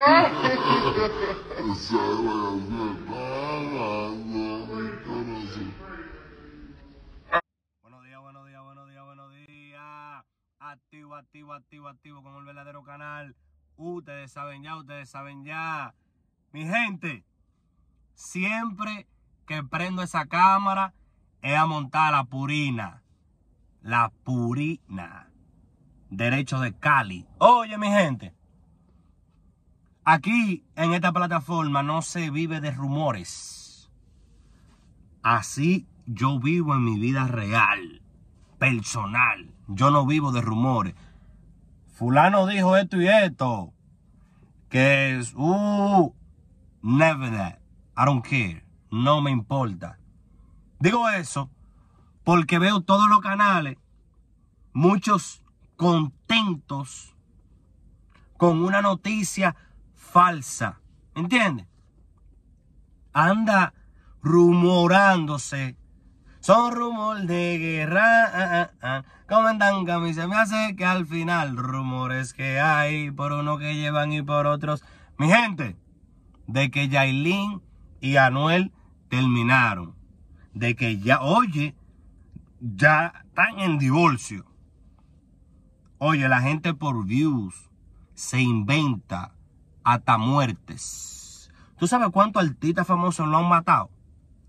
Buenos días, buenos días, buenos días, buenos días. Activo, activo, activo, activo como el verdadero canal. Ustedes saben ya, ustedes saben ya. Mi gente, siempre que prendo esa cámara es a montar la purina. La purina. Derecho de Cali. Oye, mi gente. Aquí en esta plataforma no se vive de rumores. Así yo vivo en mi vida real, personal. Yo no vivo de rumores. Fulano dijo esto y esto. Que es, uh, never that. I don't care. No me importa. Digo eso porque veo todos los canales, muchos contentos con una noticia falsa. ¿Entiendes? Anda rumorándose. Son rumores de guerra. ¿Cómo ah, andan ah, ah, Comentan camisa. Me hace que al final rumores que hay por uno que llevan y por otros. Mi gente, de que Yailin y Anuel terminaron. De que ya, oye, ya están en divorcio. Oye, la gente por views se inventa hasta muertes. ¿Tú sabes cuántos artistas famosos lo han matado?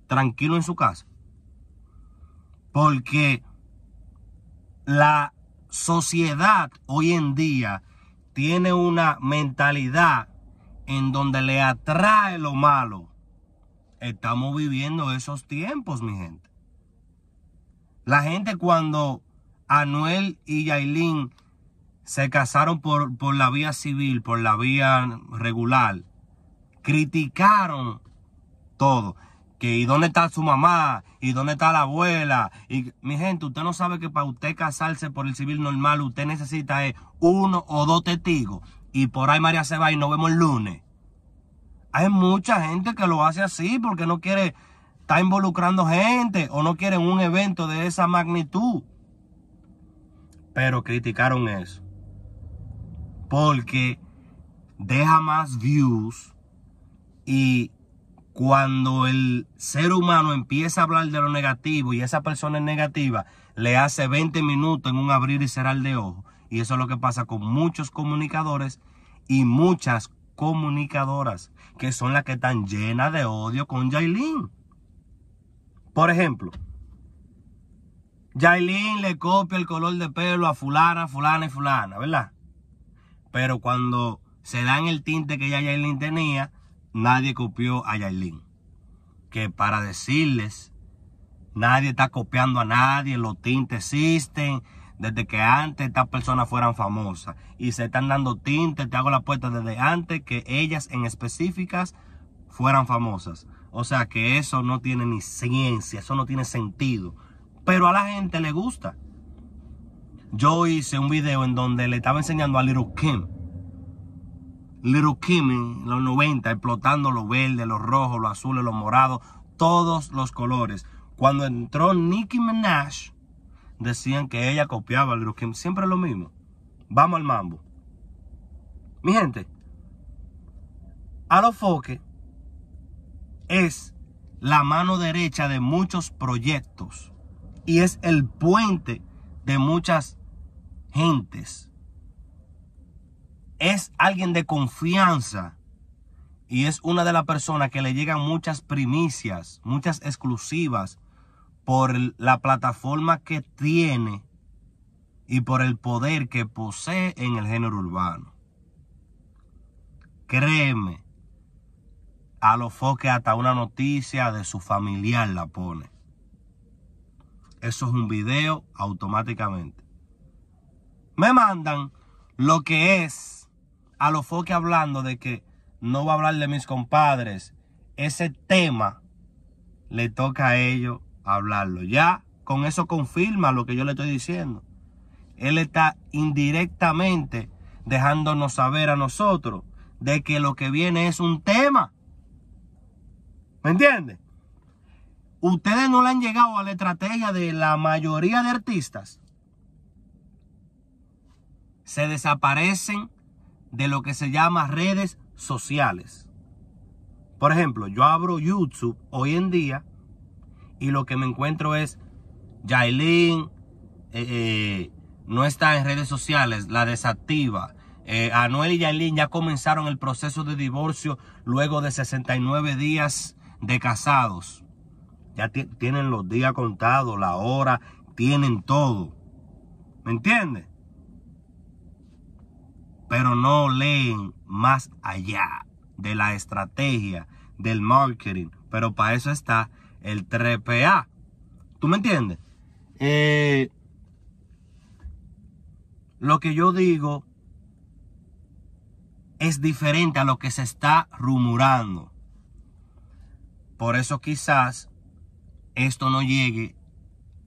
Tranquilo en su casa. Porque la sociedad hoy en día tiene una mentalidad en donde le atrae lo malo. Estamos viviendo esos tiempos, mi gente. La gente cuando Anuel y Yailin se casaron por, por la vía civil, por la vía regular. Criticaron todo. Que y dónde está su mamá, y dónde está la abuela. Y mi gente, usted no sabe que para usted casarse por el civil normal, usted necesita eh, uno o dos testigos. Y por ahí María se va y nos vemos el lunes. Hay mucha gente que lo hace así porque no quiere estar involucrando gente o no quiere un evento de esa magnitud. Pero criticaron eso porque deja más views y cuando el ser humano empieza a hablar de lo negativo y esa persona es negativa, le hace 20 minutos en un abrir y cerrar de ojo. Y eso es lo que pasa con muchos comunicadores y muchas comunicadoras que son las que están llenas de odio con Jailin. Por ejemplo, Jailin le copia el color de pelo a fulana, fulana y fulana, ¿verdad? Pero cuando se dan el tinte que ya Yailin tenía, nadie copió a Yailin. Que para decirles, nadie está copiando a nadie, los tintes existen desde que antes estas personas fueran famosas y se están dando tintes, te hago la puerta desde antes que ellas en específicas fueran famosas. O sea que eso no tiene ni ciencia, eso no tiene sentido. Pero a la gente le gusta yo hice un video en donde le estaba enseñando a Little Kim. Little Kim en los 90, explotando los verdes, los rojos, los azules, los morados, todos los colores. Cuando entró Nicki Minaj, decían que ella copiaba a Little Kim. Siempre lo mismo. Vamos al mambo. Mi gente, a es la mano derecha de muchos proyectos y es el puente de muchas gentes. Es alguien de confianza y es una de las personas que le llegan muchas primicias, muchas exclusivas por la plataforma que tiene y por el poder que posee en el género urbano. Créeme, a lo foque hasta una noticia de su familiar la pone eso es un video automáticamente. Me mandan lo que es a los foques hablando de que no va a hablar de mis compadres. Ese tema le toca a ellos hablarlo. Ya con eso confirma lo que yo le estoy diciendo. Él está indirectamente dejándonos saber a nosotros de que lo que viene es un tema. ¿Me entiendes? ustedes no le han llegado a la estrategia de la mayoría de artistas. Se desaparecen de lo que se llama redes sociales. Por ejemplo, yo abro YouTube hoy en día y lo que me encuentro es Jailin eh, eh, no está en redes sociales, la desactiva. Eh, Anuel y Yailin ya comenzaron el proceso de divorcio luego de 69 días de casados ya tienen los días contados, la hora, tienen todo. ¿Me entiendes? Pero no leen más allá de la estrategia, del marketing. Pero para eso está el 3PA. ¿Tú me entiendes? Eh, lo que yo digo es diferente a lo que se está rumorando. Por eso quizás esto no llegue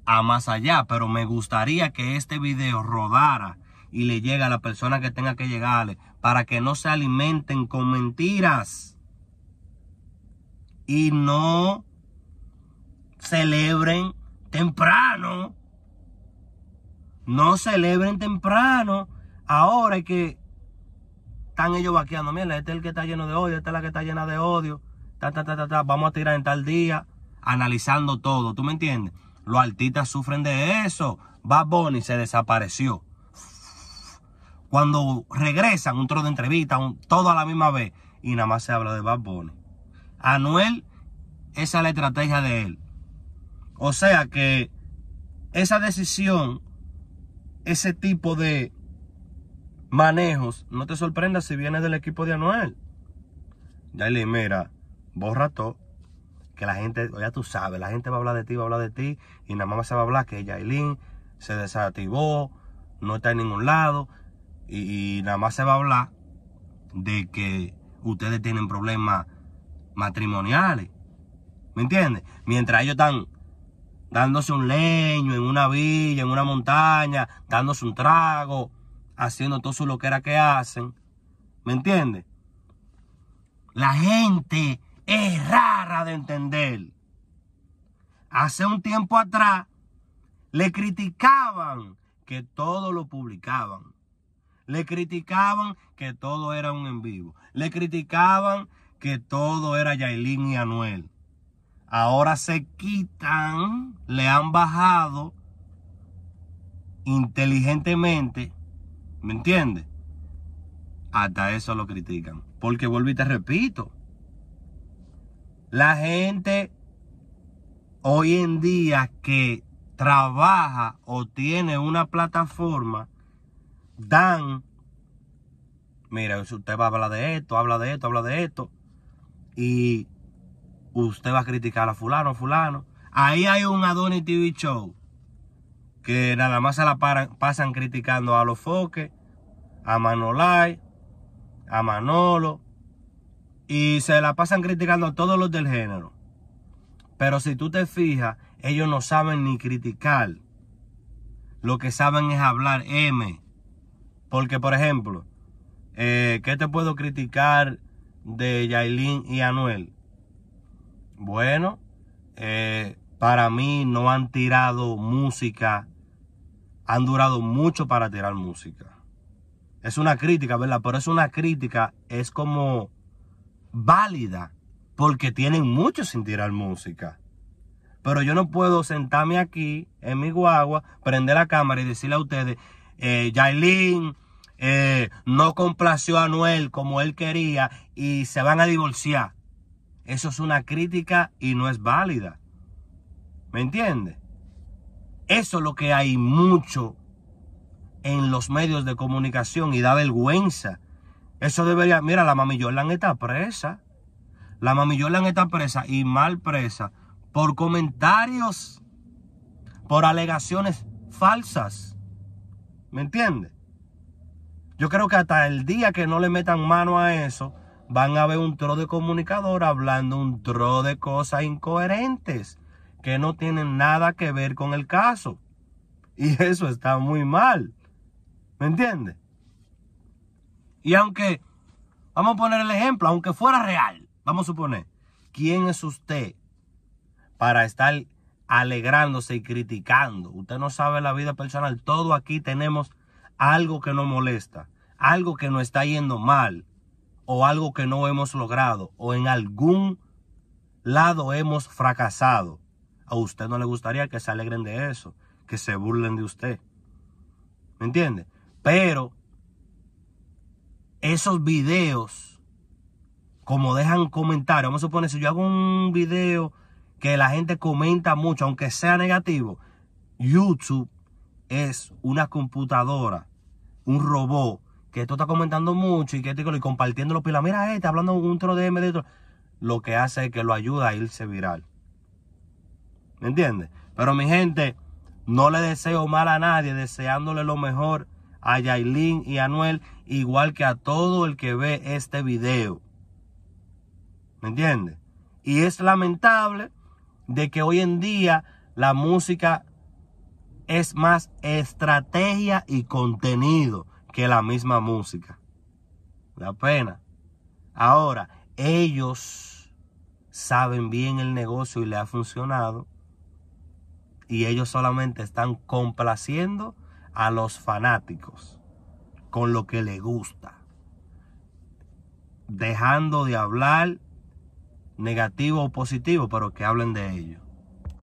a más allá, pero me gustaría que este video rodara y le llegue a la persona que tenga que llegarle para que no se alimenten con mentiras y no celebren temprano. No celebren temprano. Ahora es que están ellos vaqueando. Mira, este es el que está lleno de odio, esta es la que está llena de odio. Vamos a tirar en tal día analizando todo, ¿tú me entiendes? Los artistas sufren de eso. Bad Bunny se desapareció. Cuando regresan, un trozo de entrevista, todo a la misma vez, y nada más se habla de Bad Bunny. Anuel, esa es la estrategia de él. O sea que esa decisión, ese tipo de manejos, no te sorprendas si viene del equipo de Anuel. Ya le mira, borra todo que la gente, ya tú sabes, la gente va a hablar de ti, va a hablar de ti, y nada más se va a hablar que Yailin se desactivó, no está en ningún lado, y, y nada más se va a hablar de que ustedes tienen problemas matrimoniales. ¿Me entiendes? Mientras ellos están dándose un leño en una villa, en una montaña, dándose un trago, haciendo todo su loquera que hacen. ¿Me entiendes? La gente es rara de entender. Hace un tiempo atrás le criticaban que todo lo publicaban. Le criticaban que todo era un en vivo. Le criticaban que todo era Yailin y Anuel. Ahora se quitan, le han bajado inteligentemente. ¿Me entiendes? Hasta eso lo critican. Porque vuelvo y te repito, la gente hoy en día que trabaja o tiene una plataforma, dan, mira, usted va a hablar de esto, habla de esto, habla de esto, y usted va a criticar a fulano, a fulano. Ahí hay un Adonis TV Show que nada más se la pasan criticando a los foques, a Manolay, a Manolo, y se la pasan criticando a todos los del género. Pero si tú te fijas, ellos no saben ni criticar. Lo que saben es hablar M. Porque, por ejemplo, eh, ¿qué te puedo criticar de Yailin y Anuel? Bueno, eh, para mí no han tirado música. Han durado mucho para tirar música. Es una crítica, ¿verdad? Pero es una crítica, es como válida porque tienen mucho sin tirar música. Pero yo no puedo sentarme aquí en mi guagua, prender la cámara y decirle a ustedes, eh, Yailin eh, no complació a Noel como él quería y se van a divorciar. Eso es una crítica y no es válida. ¿Me entiende? Eso es lo que hay mucho en los medios de comunicación y da vergüenza eso debería, mira, la mami Jordan está presa. La mami Jordan está presa y mal presa por comentarios, por alegaciones falsas. ¿Me entiendes? Yo creo que hasta el día que no le metan mano a eso, van a ver un tro de comunicador hablando un tro de cosas incoherentes que no tienen nada que ver con el caso. Y eso está muy mal. ¿Me entiendes? Y aunque, vamos a poner el ejemplo, aunque fuera real, vamos a suponer, ¿quién es usted para estar alegrándose y criticando? Usted no sabe la vida personal. Todo aquí tenemos algo que nos molesta, algo que nos está yendo mal, o algo que no hemos logrado, o en algún lado hemos fracasado. A usted no le gustaría que se alegren de eso, que se burlen de usted. ¿Me entiende? Pero esos videos, como dejan comentarios, vamos a suponer, si yo hago un video que la gente comenta mucho, aunque sea negativo, YouTube es una computadora, un robot, que esto está comentando mucho y que y compartiéndolo pila, mira está hablando un tro de M de otro, lo que hace es que lo ayuda a irse viral. ¿Me entiendes? Pero mi gente, no le deseo mal a nadie, deseándole lo mejor a Yailin y a Anuel, igual que a todo el que ve este video. ¿Me entiendes? Y es lamentable de que hoy en día la música es más estrategia y contenido que la misma música. La pena. Ahora, ellos saben bien el negocio y le ha funcionado. Y ellos solamente están complaciendo a los fanáticos con lo que le gusta, dejando de hablar negativo o positivo, pero que hablen de ellos.